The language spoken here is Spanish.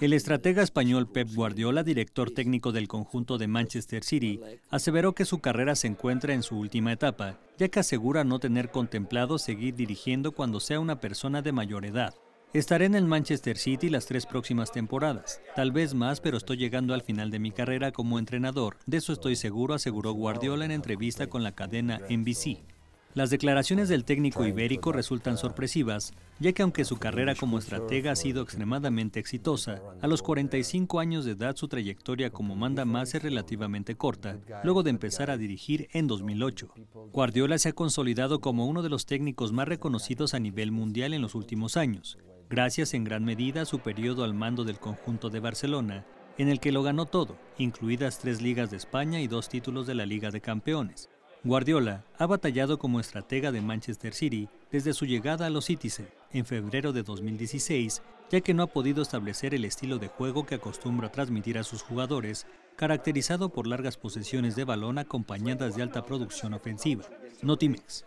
El estratega español Pep Guardiola, director técnico del conjunto de Manchester City, aseveró que su carrera se encuentra en su última etapa, ya que asegura no tener contemplado seguir dirigiendo cuando sea una persona de mayor edad. Estaré en el Manchester City las tres próximas temporadas, tal vez más, pero estoy llegando al final de mi carrera como entrenador. De eso estoy seguro, aseguró Guardiola en entrevista con la cadena NBC. Las declaraciones del técnico ibérico resultan sorpresivas, ya que aunque su carrera como estratega ha sido extremadamente exitosa, a los 45 años de edad su trayectoria como manda más es relativamente corta, luego de empezar a dirigir en 2008. Guardiola se ha consolidado como uno de los técnicos más reconocidos a nivel mundial en los últimos años, gracias en gran medida a su periodo al mando del conjunto de Barcelona, en el que lo ganó todo, incluidas tres ligas de España y dos títulos de la Liga de Campeones Guardiola ha batallado como estratega de Manchester City desde su llegada a los Citizen en febrero de 2016, ya que no ha podido establecer el estilo de juego que acostumbra transmitir a sus jugadores, caracterizado por largas posesiones de balón acompañadas de alta producción ofensiva. Notimex.